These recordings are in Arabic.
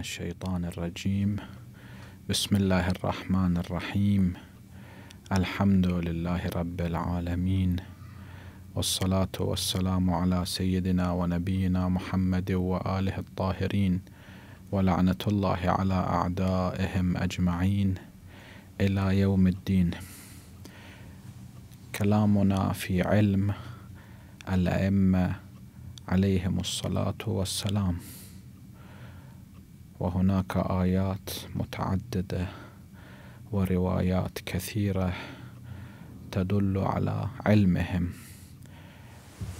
الشيطان الرجيم بسم الله الرحمن الرحيم الحمد لله رب العالمين والصلاة والسلام على سيدنا ونبينا محمد وآله الطاهرين ولعنة الله على أعدائهم أجمعين إلى يوم الدين كلامنا في علم الأئمة عليهم الصلاة والسلام وهناك آيات متعددة وروايات كثيرة تدل على علمهم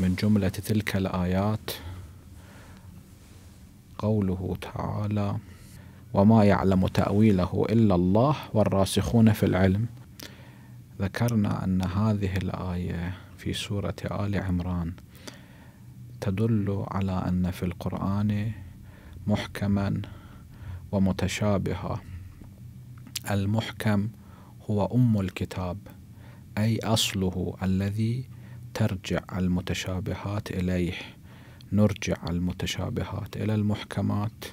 من جملة تلك الآيات قوله تعالى وما يعلم تأويله إلا الله والراسخون في العلم ذكرنا أن هذه الآية في سورة آل عمران تدل على أن في القرآن محكما ومتشابهة المحكم هو أم الكتاب أي أصله الذي ترجع المتشابهات إليه نرجع المتشابهات إلى المحكمات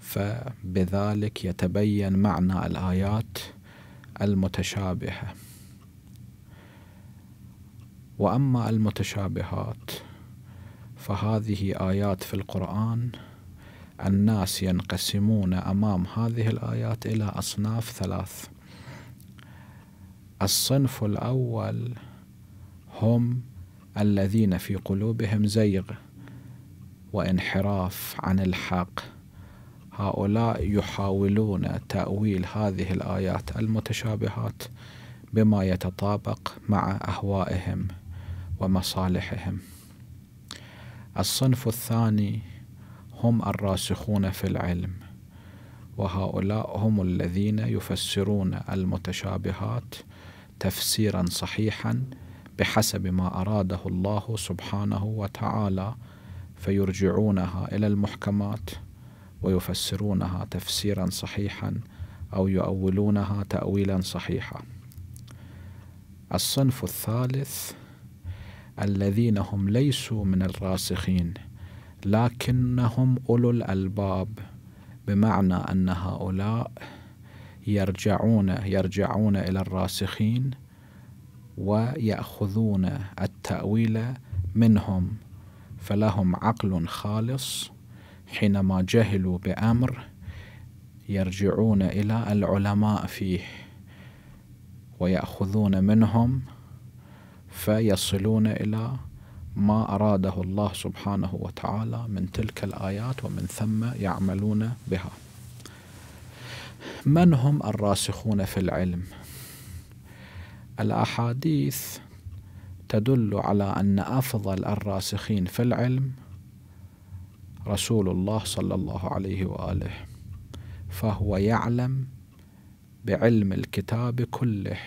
فبذلك يتبين معنى الآيات المتشابهة وأما المتشابهات فهذه آيات في القرآن الناس ينقسمون امام هذه الايات الى اصناف ثلاث الصنف الاول هم الذين في قلوبهم زيغ وانحراف عن الحق هؤلاء يحاولون تاويل هذه الايات المتشابهات بما يتطابق مع اهوائهم ومصالحهم الصنف الثاني هم الراسخون في العلم وهؤلاء هم الذين يفسرون المتشابهات تفسيرا صحيحا بحسب ما اراده الله سبحانه وتعالى فيرجعونها الى المحكمات ويفسرونها تفسيرا صحيحا او يؤولونها تاويلا صحيحا الصنف الثالث الذين هم ليسوا من الراسخين لكنهم أولو الألباب بمعنى أن هؤلاء يرجعون يرجعون إلى الراسخين ويأخذون التأويل منهم فلهم عقل خالص حينما جهلوا بأمر يرجعون إلى العلماء فيه ويأخذون منهم فيصلون إلى ما أراده الله سبحانه وتعالى من تلك الآيات ومن ثم يعملون بها من هم الراسخون في العلم الأحاديث تدل على أن أفضل الراسخين في العلم رسول الله صلى الله عليه وآله فهو يعلم بعلم الكتاب كله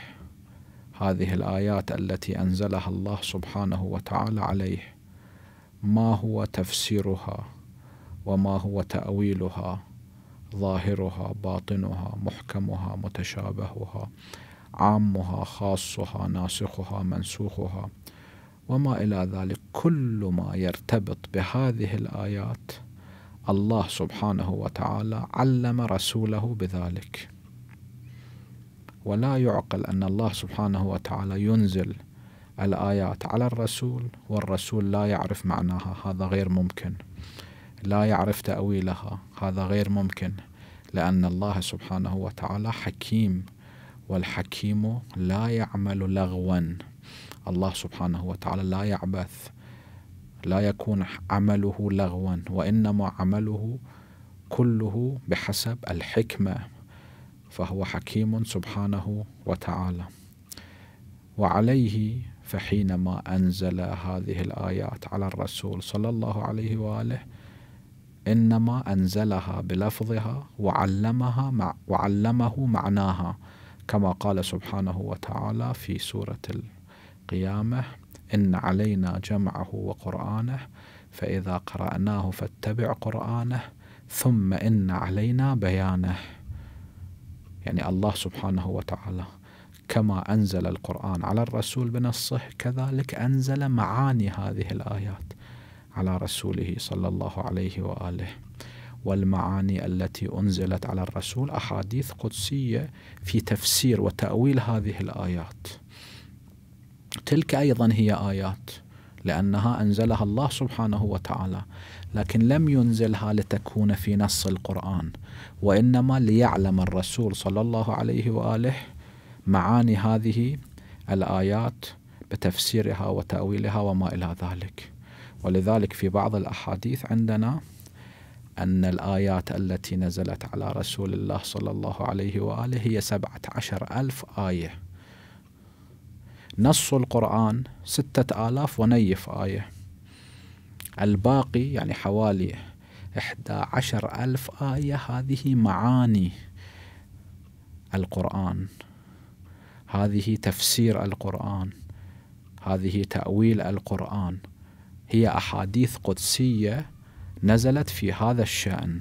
هذه الآيات التي أنزلها الله سبحانه وتعالى عليه ما هو تفسيرها وما هو تأويلها ظاهرها باطنها محكمها متشابهها عامها خاصها ناسخها منسوخها وما إلى ذلك كل ما يرتبط بهذه الآيات الله سبحانه وتعالى علم رسوله بذلك ولا يعقل أن الله سبحانه وتعالى ينزل الآيات على الرسول والرسول لا يعرف معناها هذا غير ممكن لا يعرف تأويلها هذا غير ممكن لأن الله سبحانه وتعالى حكيم والحكيم لا يعمل لغوا الله سبحانه وتعالى لا يعبث لا يكون عمله لغوا وإنما عمله كله بحسب الحكمة فهو حكيم سبحانه وتعالى وعليه فحينما أنزل هذه الآيات على الرسول صلى الله عليه وآله إنما أنزلها بلفظها وعلمها مع وعلمه معناها كما قال سبحانه وتعالى في سورة القيامة إن علينا جمعه وقرآنه فإذا قرأناه فاتبع قرآنه ثم إن علينا بيانه يعني الله سبحانه وتعالى كما أنزل القرآن على الرسول بنصه كذلك أنزل معاني هذه الآيات على رسوله صلى الله عليه وآله والمعاني التي أنزلت على الرسول أحاديث قدسية في تفسير وتأويل هذه الآيات تلك أيضا هي آيات لأنها أنزلها الله سبحانه وتعالى لكن لم ينزلها لتكون في نص القرآن وإنما ليعلم الرسول صلى الله عليه وآله معاني هذه الآيات بتفسيرها وتأويلها وما إلى ذلك ولذلك في بعض الأحاديث عندنا أن الآيات التي نزلت على رسول الله صلى الله عليه وآله هي سبعة عشر ألف آية نص القرآن ستة آلاف ونيف آية الباقي يعني حوالي إحدى عشر ألف آية هذه معاني القرآن هذه تفسير القرآن هذه تأويل القرآن هي أحاديث قدسية نزلت في هذا الشأن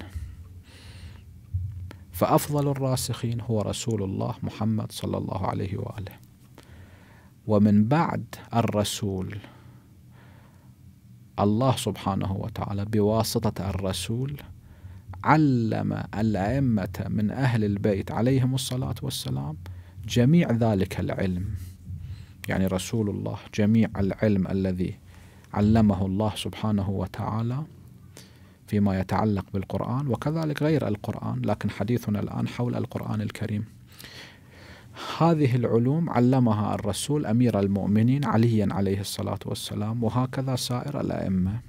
فأفضل الراسخين هو رسول الله محمد صلى الله عليه وآله ومن بعد الرسول الله سبحانه وتعالى بواسطة الرسول علم الأئمة من أهل البيت عليهم الصلاة والسلام جميع ذلك العلم يعني رسول الله جميع العلم الذي علمه الله سبحانه وتعالى فيما يتعلق بالقرآن وكذلك غير القرآن لكن حديثنا الآن حول القرآن الكريم هذه العلوم علمها الرسول امير المؤمنين عليا عليه الصلاه والسلام وهكذا سائر الائمه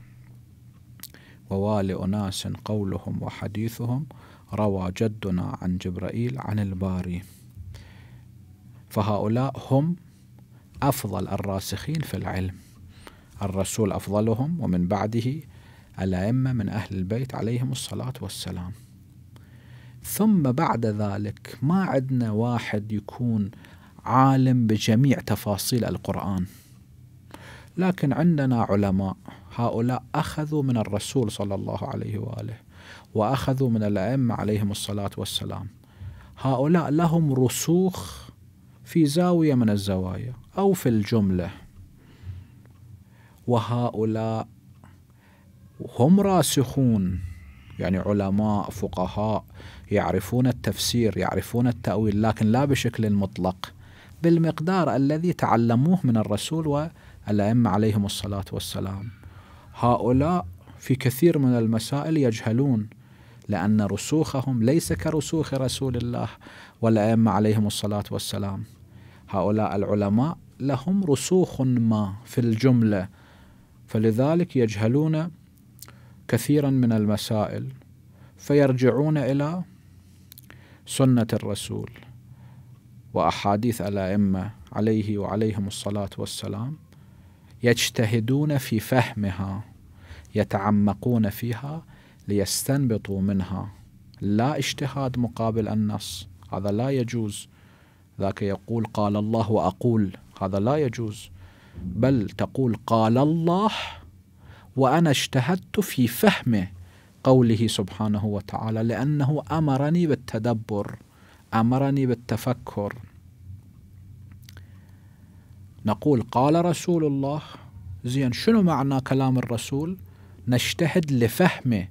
ووالئ اناس قولهم وحديثهم روى جدنا عن جبرائيل عن الباري فهؤلاء هم افضل الراسخين في العلم الرسول افضلهم ومن بعده الائمه من اهل البيت عليهم الصلاه والسلام ثم بعد ذلك ما عندنا واحد يكون عالم بجميع تفاصيل القرآن لكن عندنا علماء هؤلاء أخذوا من الرسول صلى الله عليه وآله وأخذوا من الأئمة عليهم الصلاة والسلام هؤلاء لهم رسوخ في زاوية من الزوايا أو في الجملة وهؤلاء هم راسخون يعني علماء فقهاء يعرفون التفسير يعرفون التأويل لكن لا بشكل مطلق بالمقدار الذي تعلموه من الرسول والأئمة عليهم الصلاة والسلام هؤلاء في كثير من المسائل يجهلون لأن رسوخهم ليس كرسوخ رسول الله والأئمة عليهم الصلاة والسلام هؤلاء العلماء لهم رسوخ ما في الجملة فلذلك يجهلون كثيرا من المسائل فيرجعون الى سنه الرسول واحاديث الائمه عليه وعليهم الصلاه والسلام يجتهدون في فهمها يتعمقون فيها ليستنبطوا منها لا اجتهاد مقابل النص هذا لا يجوز ذاك يقول قال الله واقول هذا لا يجوز بل تقول قال الله وأنا اجتهدت في فهم قوله سبحانه وتعالى لأنه أمرني بالتدبر أمرني بالتفكر نقول قال رسول الله زين شنو معنى كلام الرسول نجتهد لفهم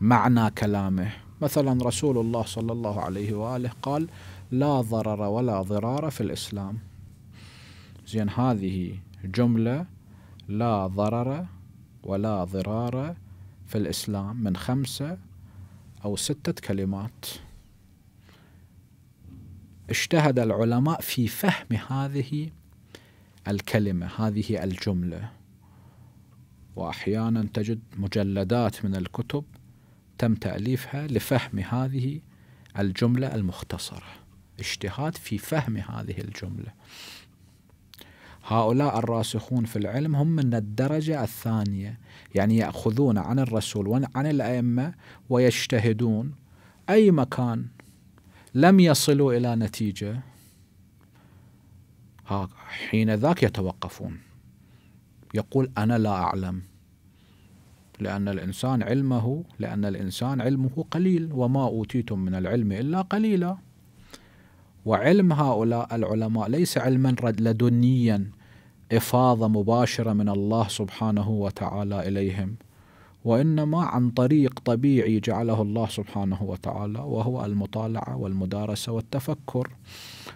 معنى كلامه مثلا رسول الله صلى الله عليه وآله قال لا ضرر ولا ضرار في الإسلام زين هذه جملة لا ضرر ولا ضرار في الإسلام من خمسة أو ستة كلمات اجتهد العلماء في فهم هذه الكلمة هذه الجملة وأحيانا تجد مجلدات من الكتب تم تأليفها لفهم هذه الجملة المختصرة اجتهاد في فهم هذه الجملة هؤلاء الراسخون في العلم هم من الدرجة الثانية يعني يأخذون عن الرسول وعن الأئمة ويجتهدون أي مكان لم يصلوا إلى نتيجة حين ذاك يتوقفون يقول أنا لا أعلم لأن الإنسان علمه لأن الإنسان علمه قليل وما أوتيتم من العلم إلا قليلاً وعلم هؤلاء العلماء ليس علما لدنيا إفاضة مباشرة من الله سبحانه وتعالى إليهم وإنما عن طريق طبيعي جعله الله سبحانه وتعالى وهو المطالعة والمدارسة والتفكر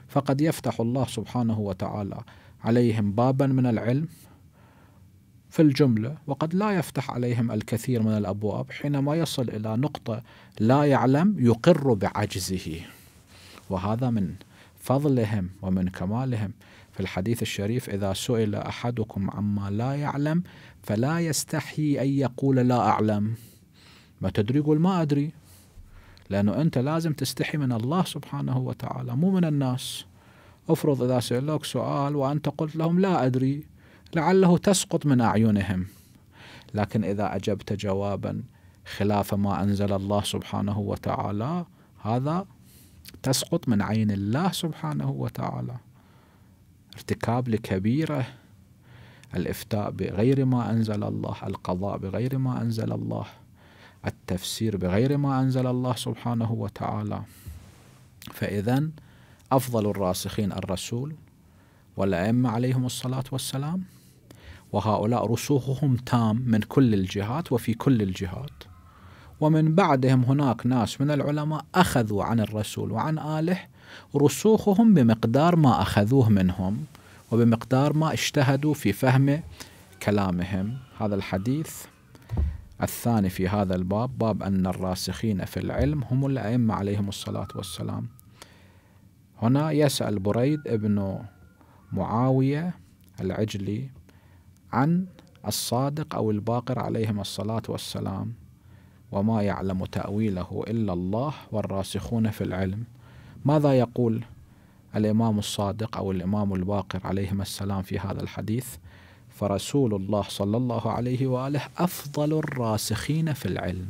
فقد يفتح الله سبحانه وتعالى عليهم بابا من العلم في الجملة وقد لا يفتح عليهم الكثير من الأبواب حينما يصل إلى نقطة لا يعلم يقر بعجزه وهذا من فضلهم ومن كمالهم في الحديث الشريف إذا سئل أحدكم عما لا يعلم فلا يستحي أن يقول لا أعلم ما تدري قل ما أدري لأنه أنت لازم تستحي من الله سبحانه وتعالى مو من الناس افرض إذا سألوك سؤال وأنت قلت لهم لا أدري لعله تسقط من أعينهم لكن إذا أجبت جوابا خلاف ما أنزل الله سبحانه وتعالى هذا تسقط من عين الله سبحانه وتعالى ارتكاب لكبيرة الافتاء بغير ما انزل الله القضاء بغير ما انزل الله التفسير بغير ما انزل الله سبحانه وتعالى فاذا افضل الراسخين الرسول والائمه عليهم الصلاه والسلام وهؤلاء رسوخهم تام من كل الجهات وفي كل الجهات ومن بعدهم هناك ناس من العلماء أخذوا عن الرسول وعن آله رسوخهم بمقدار ما أخذوه منهم وبمقدار ما اجتهدوا في فهم كلامهم هذا الحديث الثاني في هذا الباب باب أن الراسخين في العلم هم الأئمة عليهم الصلاة والسلام هنا يسأل بريد ابن معاوية العجلي عن الصادق أو الباقر عليهم الصلاة والسلام وما يعلم تأويله إلا الله والراسخون في العلم ماذا يقول الإمام الصادق أو الإمام الباقر عليهما السلام في هذا الحديث فرسول الله صلى الله عليه وآله أفضل الراسخين في العلم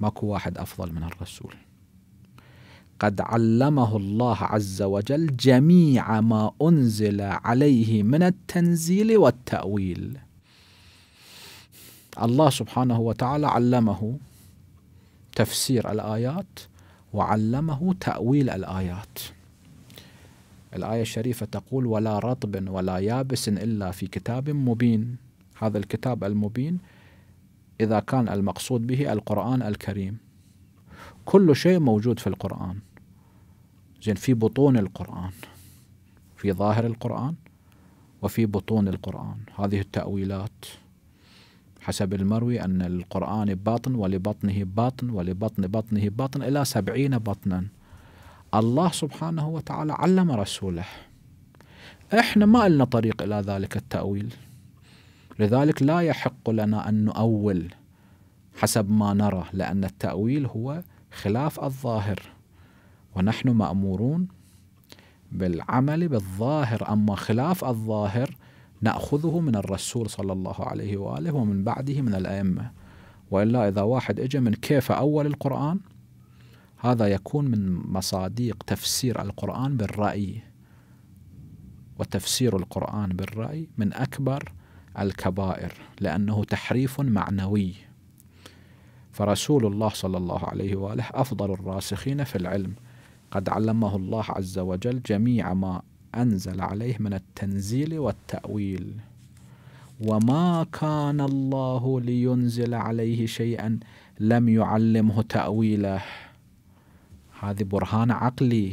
ماكو واحد أفضل من الرسول قد علمه الله عز وجل جميع ما أنزل عليه من التنزيل والتأويل الله سبحانه وتعالى علمه تفسير الآيات وعلمه تأويل الآيات الآية الشريفة تقول ولا رطب ولا يابس إلا في كتاب مبين هذا الكتاب المبين إذا كان المقصود به القرآن الكريم كل شيء موجود في القرآن زين في بطون القرآن في ظاهر القرآن وفي بطون القرآن هذه التأويلات حسب المروي أن القرآن باطن ولبطنه باطن ولبطن بطنه بطن إلى سبعين بطنا الله سبحانه وتعالى علم رسوله إحنا ما لنا طريق إلى ذلك التأويل لذلك لا يحق لنا أن نؤول حسب ما نرى لأن التأويل هو خلاف الظاهر ونحن مأمورون بالعمل بالظاهر أما خلاف الظاهر نأخذه من الرسول صلى الله عليه وآله ومن بعده من الأئمة وإلا إذا واحد إجا من كيف أول القرآن هذا يكون من مصادق تفسير القرآن بالرأي وتفسير القرآن بالرأي من أكبر الكبائر لأنه تحريف معنوي فرسول الله صلى الله عليه وآله أفضل الراسخين في العلم قد علمه الله عز وجل جميع ما أنزل عليه من التنزيل والتأويل وما كان الله لينزل عليه شيئا لم يعلمه تأويله هذه برهان عقلي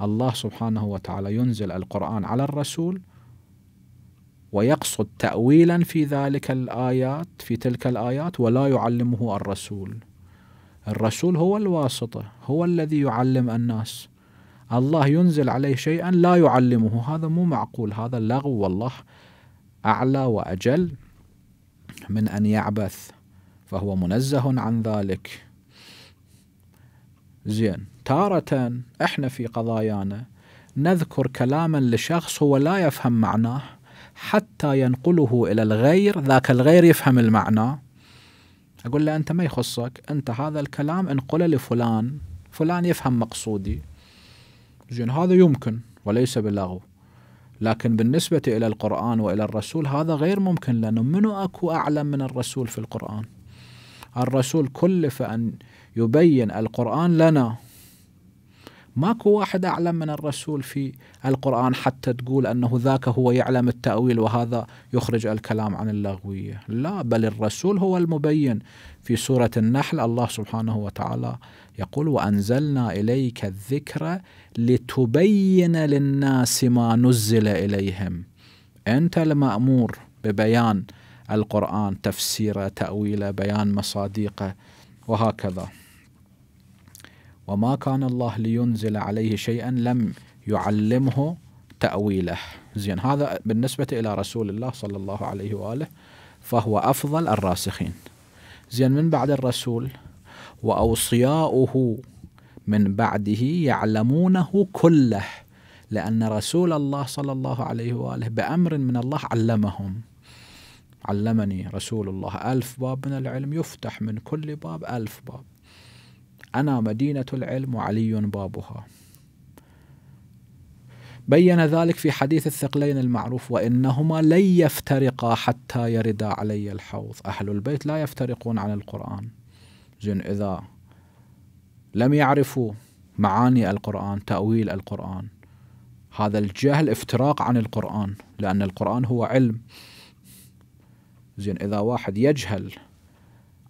الله سبحانه وتعالى ينزل القرآن على الرسول ويقصد تأويلا في ذلك الآيات في تلك الآيات ولا يعلمه الرسول الرسول هو الواسطة هو الذي يعلم الناس الله ينزل عليه شيئا لا يعلمه هذا مو معقول هذا لغو والله أعلى وأجل من أن يعبث فهو منزه عن ذلك زين تارة احنا في قضايانا نذكر كلاما لشخص هو لا يفهم معناه حتى ينقله إلى الغير ذاك الغير يفهم المعنى أقول له أنت ما يخصك أنت هذا الكلام انقله لفلان فلان يفهم مقصودي زين هذا يمكن وليس باللغو لكن بالنسبة إلى القرآن وإلى الرسول هذا غير ممكن لأنه منو أكو أعلم من الرسول في القرآن الرسول كلف أن يبين القرآن لنا ماكو واحد أعلم من الرسول في القرآن حتى تقول أنه ذاك هو يعلم التأويل وهذا يخرج الكلام عن اللغوية لا بل الرسول هو المبين في سورة النحل الله سبحانه وتعالى يقول وأنزلنا إليك الذكر لتبين للناس ما نزل إليهم أنت المأمور ببيان القرآن تفسيره تأويله بيان مصادقه وهكذا وما كان الله لينزل عليه شيئا لم يعلمه تأويله زين هذا بالنسبة إلى رسول الله صلى الله عليه وآله فهو أفضل الراسخين زين من بعد الرسول وأوصياؤه من بعده يعلمونه كله لأن رسول الله صلى الله عليه وآله بأمر من الله علمهم علمني رسول الله ألف باب من العلم يفتح من كل باب ألف باب أنا مدينة العلم وعلي بابها بين ذلك في حديث الثقلين المعروف وإنهما لن يفترقا حتى يردا علي الحوض أهل البيت لا يفترقون عن القرآن زين إذا لم يعرفوا معاني القرآن تأويل القرآن هذا الجهل افتراق عن القرآن لأن القرآن هو علم زين إذا واحد يجهل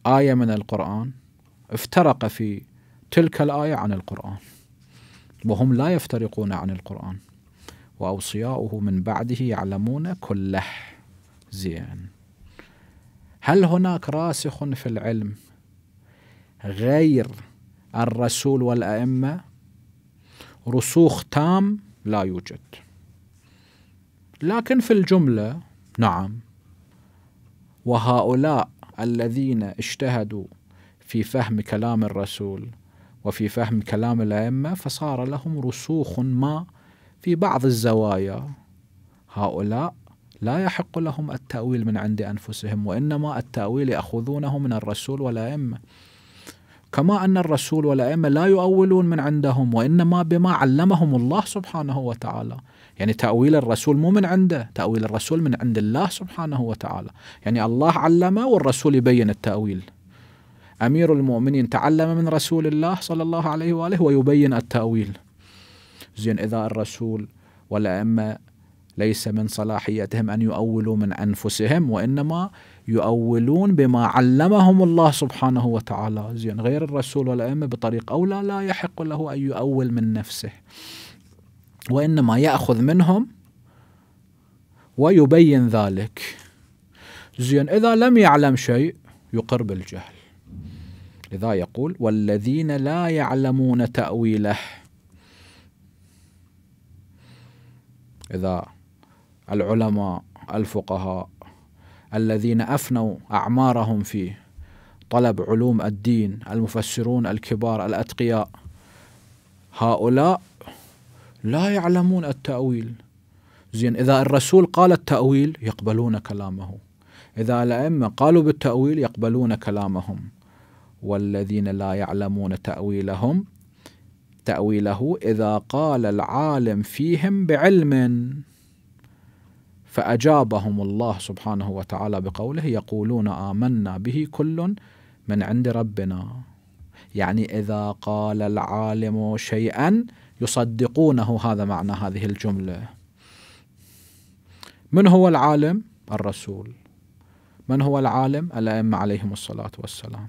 آية من القرآن افترق في تلك الآية عن القرآن وهم لا يفترقون عن القرآن وأوصياؤه من بعده يعلمون كله زين هل هناك راسخ في العلم غير الرسول والأئمة رسوخ تام لا يوجد لكن في الجملة نعم وهؤلاء الذين اجتهدوا في فهم كلام الرسول وفي فهم كلام الائمه فصار لهم رسوخ ما في بعض الزوايا هؤلاء لا يحق لهم التاويل من عند انفسهم وانما التاويل ياخذونه من الرسول والائمه كما ان الرسول والائمه لا يؤولون من عندهم وانما بما علمهم الله سبحانه وتعالى يعني تاويل الرسول مو من عنده تاويل الرسول من عند الله سبحانه وتعالى يعني الله علمه والرسول يبين التاويل أمير المؤمنين تعلم من رسول الله صلى الله عليه وآله ويبين التأويل زين إذا الرسول والأئمة ليس من صلاحيتهم أن يؤولوا من أنفسهم وإنما يؤولون بما علمهم الله سبحانه وتعالى زين غير الرسول والأئمة بطريق أولى لا يحق له أن يؤول من نفسه وإنما يأخذ منهم ويبين ذلك زين إذا لم يعلم شيء يقر بالجهل لذا يقول والذين لا يعلمون تأويله إذا العلماء الفقهاء الذين أفنوا أعمارهم في طلب علوم الدين المفسرون الكبار الأتقياء هؤلاء لا يعلمون التأويل زين إذا الرسول قال التأويل يقبلون كلامه إذا الأئمة قالوا بالتأويل يقبلون كلامهم والذين لا يعلمون تأويلهم تأويله إذا قال العالم فيهم بعلم فأجابهم الله سبحانه وتعالى بقوله يقولون آمنا به كل من عند ربنا يعني إذا قال العالم شيئا يصدقونه هذا معنى هذه الجملة من هو العالم؟ الرسول من هو العالم؟ الأئمة عليهم الصلاة والسلام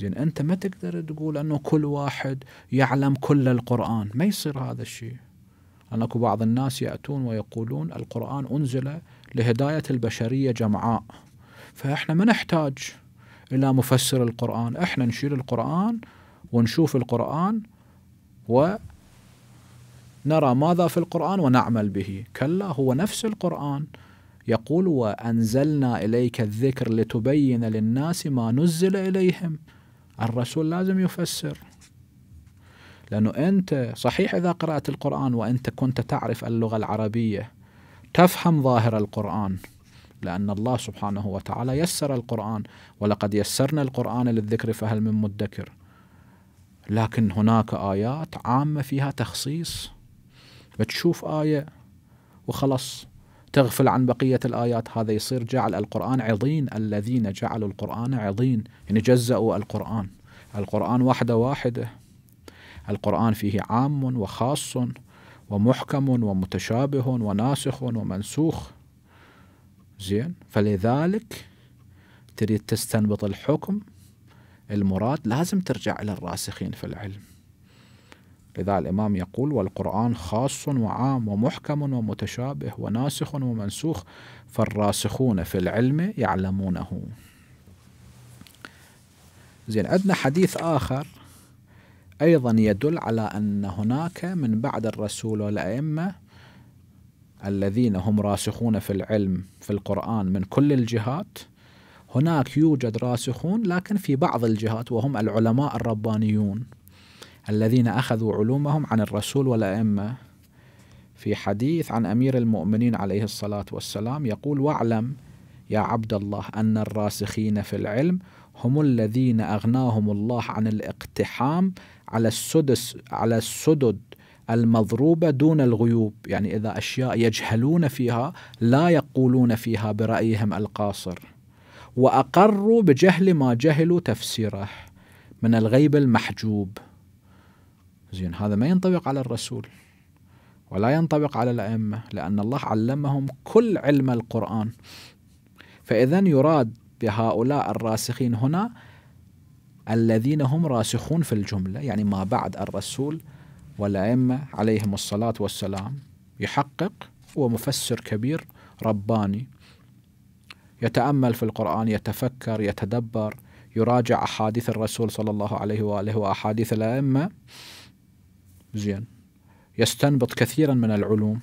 زين انت ما تقدر تقول انه كل واحد يعلم كل القران ما يصير هذا الشيء أن اكو بعض الناس ياتون ويقولون القران انزل لهدايه البشريه جمعاء فاحنا ما نحتاج الى مفسر القران احنا نشيل القران ونشوف القران ونرى ماذا في القران ونعمل به كلا هو نفس القران يقول وانزلنا اليك الذكر لتبين للناس ما نزل اليهم الرسول لازم يفسر لأنه أنت صحيح إذا قرأت القرآن وأنت كنت تعرف اللغة العربية تفهم ظاهر القرآن لأن الله سبحانه وتعالى يسر القرآن ولقد يسرنا القرآن للذكر فهل من مدكر لكن هناك آيات عامة فيها تخصيص بتشوف آية وخلص تغفل عن بقية الآيات هذا يصير جعل القرآن عظين الذين جعلوا القرآن عظين يعني جزأوا القرآن القرآن واحدة واحدة القرآن فيه عام وخاص ومحكم ومتشابه وناسخ ومنسوخ زين فلذلك تريد تستنبط الحكم المراد لازم ترجع إلى الراسخين في العلم لذا الإمام يقول والقرآن خاص وعام ومحكم ومتشابه وناسخ ومنسوخ فالراسخون في العلم يعلمونه زين عندنا حديث آخر أيضا يدل على أن هناك من بعد الرسول والأئمة الذين هم راسخون في العلم في القرآن من كل الجهات هناك يوجد راسخون لكن في بعض الجهات وهم العلماء الربانيون الذين أخذوا علومهم عن الرسول والأئمة في حديث عن أمير المؤمنين عليه الصلاة والسلام يقول واعلم يا عبد الله أن الراسخين في العلم هم الذين أغناهم الله عن الاقتحام على السدس على السدد المضروبة دون الغيوب يعني إذا أشياء يجهلون فيها لا يقولون فيها برأيهم القاصر وأقروا بجهل ما جهلوا تفسيره من الغيب المحجوب زين هذا ما ينطبق على الرسول ولا ينطبق على الأئمة لأن الله علمهم كل علم القرآن فإذا يراد بهؤلاء الراسخين هنا الذين هم راسخون في الجملة يعني ما بعد الرسول والأئمة عليهم الصلاة والسلام يحقق هو مفسر كبير رباني يتأمل في القرآن يتفكر يتدبر يراجع أحاديث الرسول صلى الله عليه وآله وأحاديث الأئمة زين يستنبط كثيرا من العلوم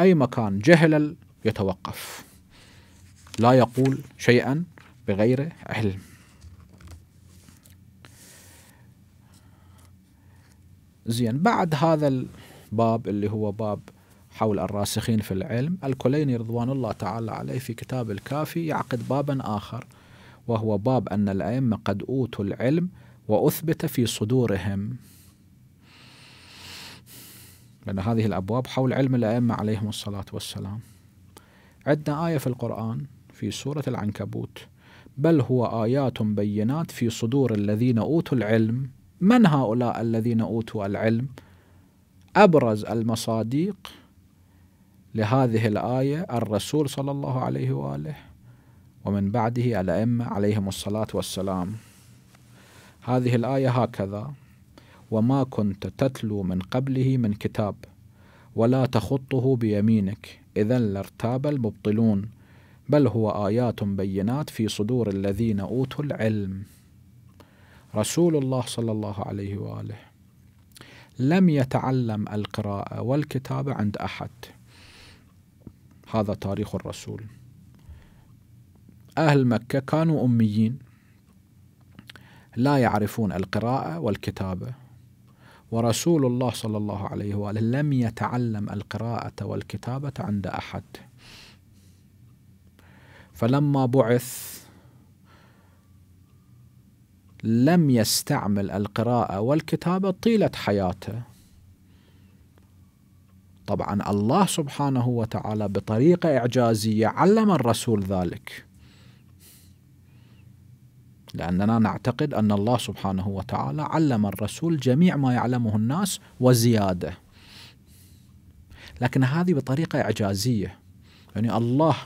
أي مكان جهل يتوقف لا يقول شيئا بغير علم زين بعد هذا الباب اللي هو باب حول الراسخين في العلم الكليني رضوان الله تعالى عليه في كتاب الكافي يعقد بابا آخر وهو باب أن الأئمة قد أوتوا العلم وأثبت في صدورهم لأن هذه الأبواب حول علم الأئمة عليهم الصلاة والسلام عندنا آية في القرآن في سورة العنكبوت بل هو آيات بينات في صدور الذين أوتوا العلم من هؤلاء الذين أوتوا العلم أبرز المصاديق لهذه الآية الرسول صلى الله عليه وآله ومن بعده الأئمة عليهم الصلاة والسلام هذه الآية هكذا وما كنت تتلو من قبله من كتاب ولا تخطه بيمينك إذا لارتاب المبطلون بل هو آيات بينات في صدور الذين أوتوا العلم رسول الله صلى الله عليه وآله لم يتعلم القراءة والكتابة عند أحد هذا تاريخ الرسول أهل مكة كانوا أميين لا يعرفون القراءة والكتابة ورسول الله صلى الله عليه واله لم يتعلم القراءه والكتابه عند احد فلما بعث لم يستعمل القراءه والكتابه طيله حياته طبعا الله سبحانه وتعالى بطريقه اعجازيه علم الرسول ذلك لأننا نعتقد أن الله سبحانه وتعالى علم الرسول جميع ما يعلمه الناس وزيادة لكن هذه بطريقة إعجازية يعني الله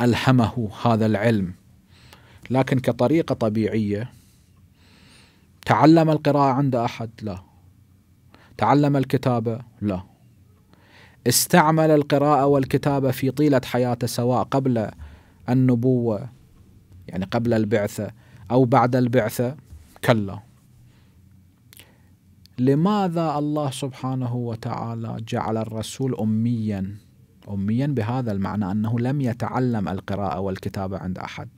ألهمه هذا العلم لكن كطريقة طبيعية تعلم القراءة عند أحد لا تعلم الكتابة لا استعمل القراءة والكتابة في طيلة حياته سواء قبل النبوة يعني قبل البعثة أو بعد البعثة كلا لماذا الله سبحانه وتعالى جعل الرسول أميا أميا بهذا المعنى أنه لم يتعلم القراءة والكتابة عند أحد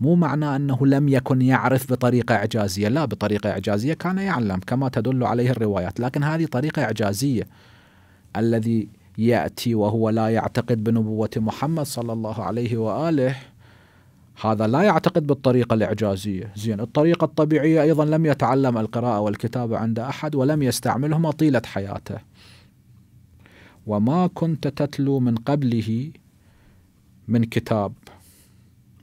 مو معنى أنه لم يكن يعرف بطريقة إعجازية لا بطريقة إعجازية كان يعلم كما تدل عليه الروايات لكن هذه طريقة إعجازية الذي يأتي وهو لا يعتقد بنبوة محمد صلى الله عليه وآله هذا لا يعتقد بالطريقة الإعجازية زين الطريقة الطبيعية أيضا لم يتعلم القراءة والكتابة عند أحد ولم يستعملهما طيلة حياته وما كنت تتلو من قبله من كتاب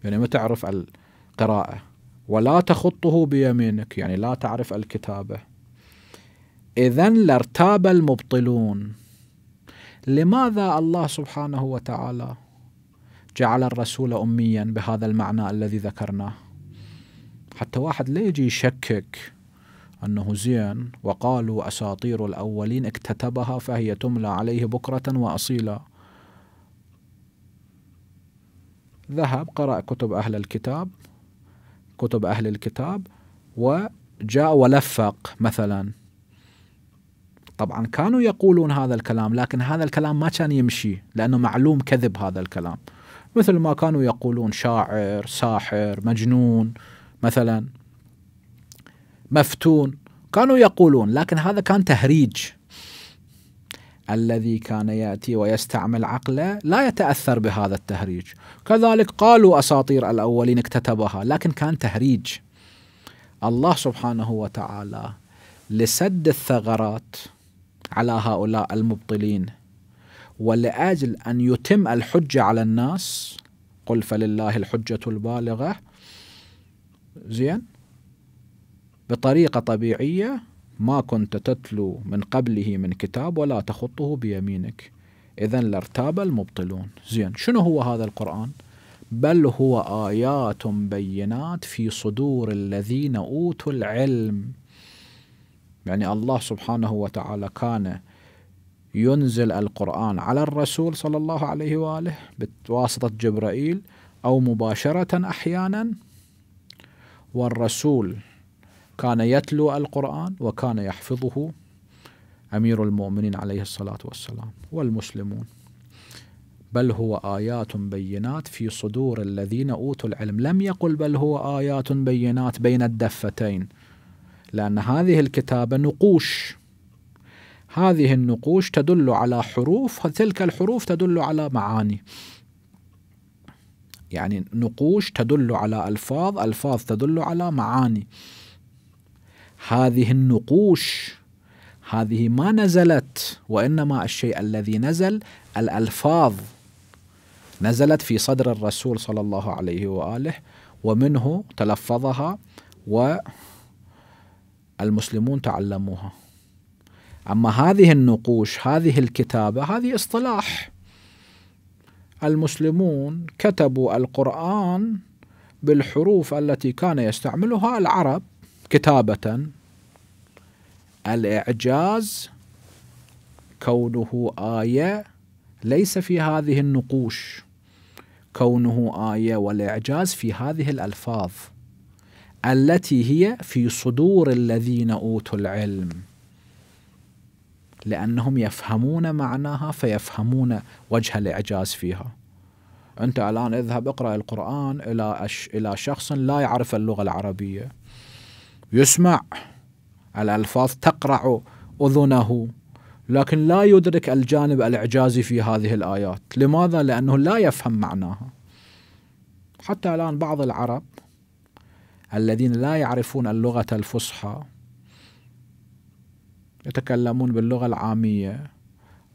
يعني ما تعرف القراءة ولا تخطه بيمينك يعني لا تعرف الكتابة إذا لارتاب المبطلون لماذا الله سبحانه وتعالى جعل الرسول أميا بهذا المعنى الذي ذكرناه حتى واحد لا يجي يشكك أنه زين وقالوا أساطير الأولين اكتتبها فهي تملى عليه بكرة وأصيلا ذهب قرأ كتب أهل الكتاب كتب أهل الكتاب وجاء ولفق مثلا طبعا كانوا يقولون هذا الكلام لكن هذا الكلام ما كان يمشي لأنه معلوم كذب هذا الكلام مثل ما كانوا يقولون شاعر ساحر مجنون مثلا مفتون كانوا يقولون لكن هذا كان تهريج الذي كان ياتي ويستعمل عقله لا يتاثر بهذا التهريج كذلك قالوا اساطير الاولين اكتتبها لكن كان تهريج الله سبحانه وتعالى لسد الثغرات على هؤلاء المبطلين ولاجل ان يتم الحجه على الناس قل فلله الحجه البالغه زين بطريقه طبيعيه ما كنت تتلو من قبله من كتاب ولا تخطه بيمينك اذا لارتاب المبطلون زين شنو هو هذا القران بل هو ايات بينات في صدور الذين اوتوا العلم يعني الله سبحانه وتعالى كان ينزل القرآن على الرسول صلى الله عليه وآله بواسطة جبرائيل أو مباشرة أحيانا والرسول كان يتلو القرآن وكان يحفظه أمير المؤمنين عليه الصلاة والسلام والمسلمون بل هو آيات بينات في صدور الذين أوتوا العلم لم يقل بل هو آيات بينات بين الدفتين لأن هذه الكتابة نقوش هذه النقوش تدل على حروف تلك الحروف تدل على معاني يعني نقوش تدل على ألفاظ ألفاظ تدل على معاني هذه النقوش هذه ما نزلت وإنما الشيء الذي نزل الألفاظ نزلت في صدر الرسول صلى الله عليه وآله ومنه تلفظها والمسلمون تعلموها أما هذه النقوش هذه الكتابة هذه اصطلاح المسلمون كتبوا القرآن بالحروف التي كان يستعملها العرب كتابة الإعجاز كونه آية ليس في هذه النقوش كونه آية والإعجاز في هذه الألفاظ التي هي في صدور الذين أوتوا العلم لأنهم يفهمون معناها فيفهمون وجه الإعجاز فيها أنت الآن اذهب اقرأ القرآن إلى, أش... إلى شخص لا يعرف اللغة العربية يسمع الألفاظ تقرع أذنه لكن لا يدرك الجانب الإعجازي في هذه الآيات لماذا؟ لأنه لا يفهم معناها حتى الآن بعض العرب الذين لا يعرفون اللغة الفصحى يتكلمون باللغة العامية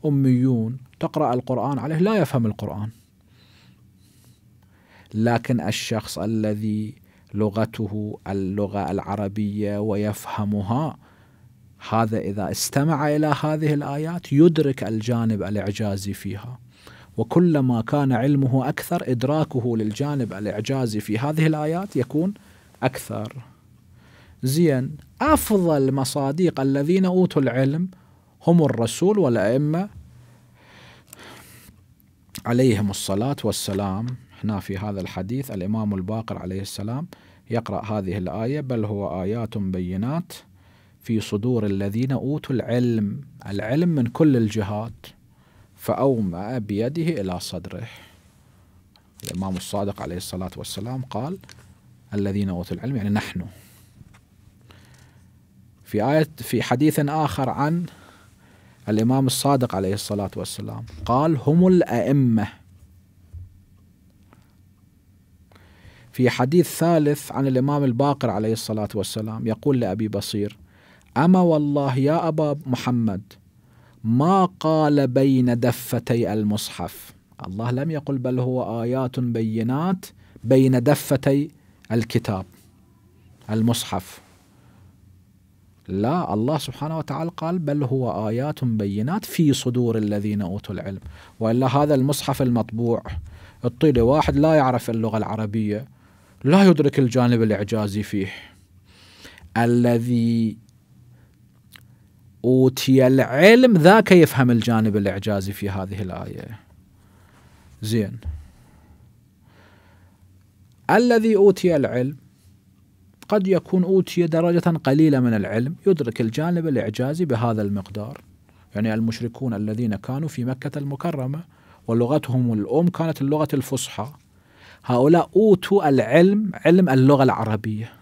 أميون تقرأ القرآن عليه لا يفهم القرآن لكن الشخص الذي لغته اللغة العربية ويفهمها هذا إذا استمع إلى هذه الآيات يدرك الجانب الإعجازي فيها وكلما كان علمه أكثر إدراكه للجانب الإعجازي في هذه الآيات يكون أكثر زين أفضل مصادق الذين أوتوا العلم هم الرسول والأئمة عليهم الصلاة والسلام هنا في هذا الحديث الإمام الباقر عليه السلام يقرأ هذه الآية بل هو آيات بينات في صدور الذين أوتوا العلم العلم من كل الجهات فأومأ بيده إلى صدره الإمام الصادق عليه الصلاة والسلام قال الذين أوتوا العلم يعني نحن في آية في حديث آخر عن الإمام الصادق عليه الصلاة والسلام قال هم الأئمة في حديث ثالث عن الإمام الباقر عليه الصلاة والسلام يقول لأبي بصير أما والله يا أبا محمد ما قال بين دفتي المصحف الله لم يقل بل هو آيات بينات بين دفتي الكتاب المصحف لا الله سبحانه وتعالى قال بل هو آيات بينات في صدور الذين أوتوا العلم وإلا هذا المصحف المطبوع الطيلة واحد لا يعرف اللغة العربية لا يدرك الجانب الإعجازي فيه الذي أوتي العلم ذاك يفهم الجانب الإعجازي في هذه الآية زين الذي أوتي العلم قد يكون أوتي درجة قليلة من العلم يدرك الجانب الإعجازي بهذا المقدار يعني المشركون الذين كانوا في مكة المكرمة ولغتهم الأم كانت اللغة الفصحى هؤلاء أوتوا العلم علم اللغة العربية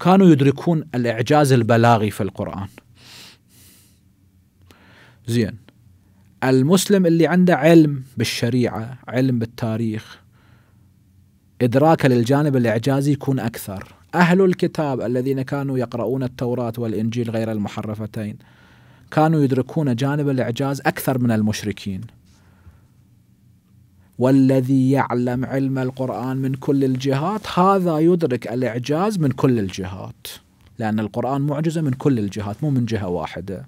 كانوا يدركون الإعجاز البلاغي في القرآن زين المسلم اللي عنده علم بالشريعة علم بالتاريخ إدراكه للجانب الإعجازي يكون أكثر أهل الكتاب الذين كانوا يقرؤون التوراة والإنجيل غير المحرفتين كانوا يدركون جانب الإعجاز أكثر من المشركين والذي يعلم علم القرآن من كل الجهات هذا يدرك الإعجاز من كل الجهات لأن القرآن معجزة من كل الجهات مو من جهة واحدة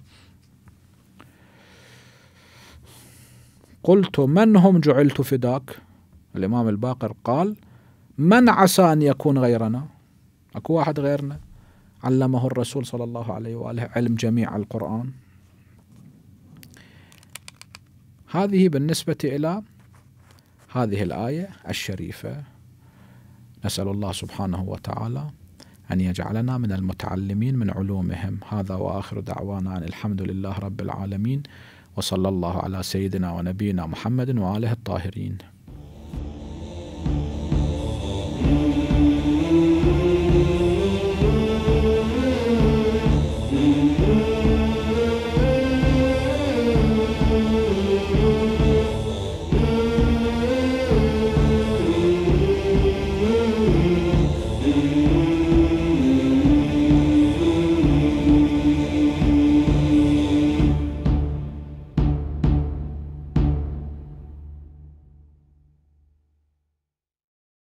قلت من هم جعلت فداك الإمام الباقر قال من عسى أن يكون غيرنا اكو واحد غيرنا علمه الرسول صلى الله عليه واله علم جميع القران هذه بالنسبه الى هذه الايه الشريفه نسال الله سبحانه وتعالى ان يجعلنا من المتعلمين من علومهم هذا واخر دعوانا ان الحمد لله رب العالمين وصلى الله على سيدنا ونبينا محمد واله الطاهرين